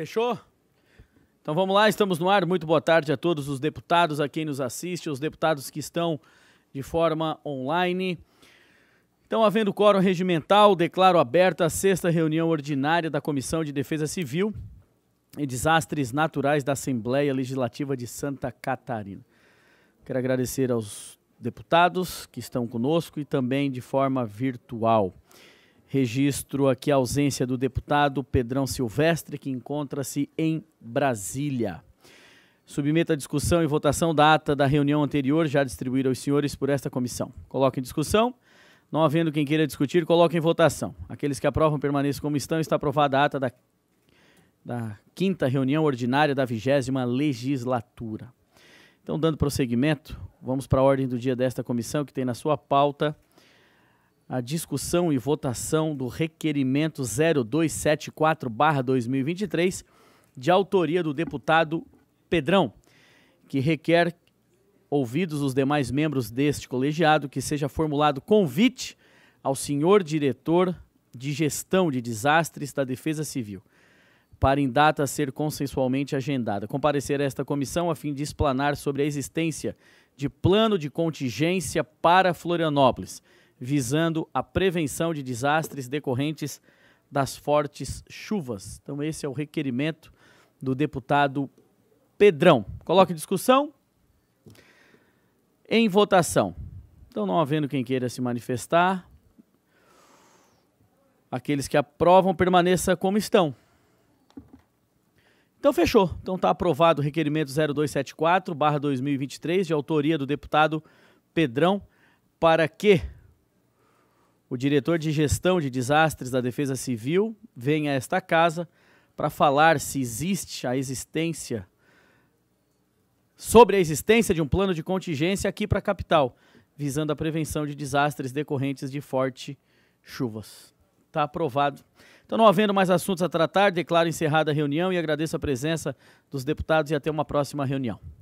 Fechou? Então vamos lá, estamos no ar. Muito boa tarde a todos os deputados, a quem nos assiste, os deputados que estão de forma online. Então, havendo quórum regimental, declaro aberta a sexta reunião ordinária da Comissão de Defesa Civil e Desastres Naturais da Assembleia Legislativa de Santa Catarina. Quero agradecer aos deputados que estão conosco e também de forma virtual. Registro aqui a ausência do deputado Pedrão Silvestre, que encontra-se em Brasília. Submeta a discussão e votação da ata da reunião anterior, já distribuída aos senhores por esta comissão. Coloque em discussão. Não havendo quem queira discutir, coloque em votação. Aqueles que aprovam permaneçam como estão. Está aprovada a ata da, da quinta reunião ordinária da vigésima legislatura. Então, dando prosseguimento, vamos para a ordem do dia desta comissão, que tem na sua pauta a discussão e votação do requerimento 0274-2023, de autoria do deputado Pedrão, que requer, ouvidos os demais membros deste colegiado, que seja formulado convite ao senhor diretor de gestão de desastres da Defesa Civil, para em data ser consensualmente agendada, comparecer a esta comissão a fim de explanar sobre a existência de plano de contingência para Florianópolis visando a prevenção de desastres decorrentes das fortes chuvas. Então, esse é o requerimento do deputado Pedrão. Coloque em discussão. Em votação. Então, não havendo quem queira se manifestar, aqueles que aprovam permaneça como estão. Então fechou. Então está aprovado o requerimento 0274/2023 de autoria do deputado Pedrão para que o diretor de gestão de desastres da Defesa Civil vem a esta casa para falar se existe a existência sobre a existência de um plano de contingência aqui para a capital, visando a prevenção de desastres decorrentes de fortes chuvas. Está aprovado. Então, não havendo mais assuntos a tratar, declaro encerrada a reunião e agradeço a presença dos deputados e até uma próxima reunião.